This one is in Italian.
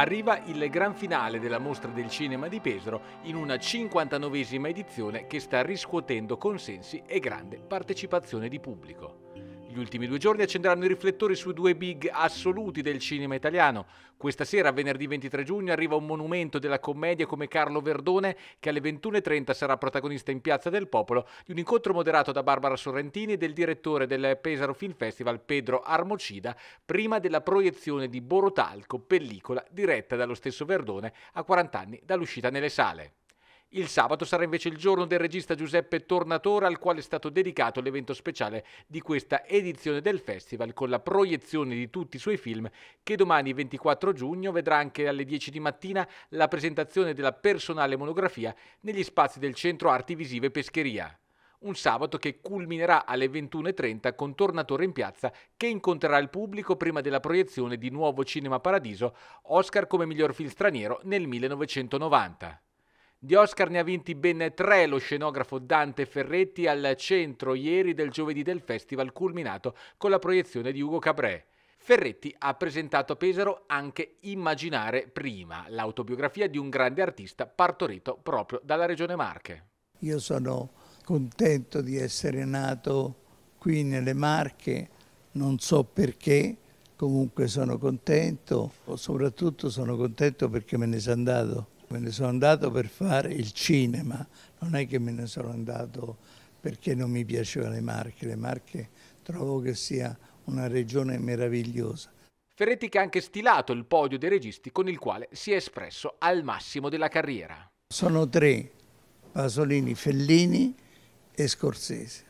arriva il gran finale della mostra del cinema di Pesaro in una 59esima edizione che sta riscuotendo consensi e grande partecipazione di pubblico. Gli ultimi due giorni accenderanno i riflettori su due big assoluti del cinema italiano. Questa sera, venerdì 23 giugno, arriva un monumento della commedia come Carlo Verdone, che alle 21.30 sarà protagonista in Piazza del Popolo di un incontro moderato da Barbara Sorrentini e del direttore del Pesaro Film Festival Pedro Armocida, prima della proiezione di Borotalco, pellicola diretta dallo stesso Verdone a 40 anni dall'uscita nelle sale. Il sabato sarà invece il giorno del regista Giuseppe Tornatore al quale è stato dedicato l'evento speciale di questa edizione del festival con la proiezione di tutti i suoi film che domani 24 giugno vedrà anche alle 10 di mattina la presentazione della personale monografia negli spazi del Centro Arti Visive Pescheria. Un sabato che culminerà alle 21.30 con Tornatore in piazza che incontrerà il pubblico prima della proiezione di Nuovo Cinema Paradiso, Oscar come miglior film straniero nel 1990. Di Oscar ne ha vinti ben tre lo scenografo Dante Ferretti al centro ieri del giovedì del festival culminato con la proiezione di Ugo Cabré. Ferretti ha presentato a Pesaro anche Immaginare Prima, l'autobiografia di un grande artista partorito proprio dalla regione Marche. Io sono contento di essere nato qui nelle Marche, non so perché, comunque sono contento, soprattutto sono contento perché me ne sono andato. Me ne sono andato per fare il cinema, non è che me ne sono andato perché non mi piacevano le Marche, le Marche trovo che sia una regione meravigliosa. Ferretti che ha anche stilato il podio dei registi con il quale si è espresso al massimo della carriera. Sono tre, Pasolini, Fellini e Scorsese.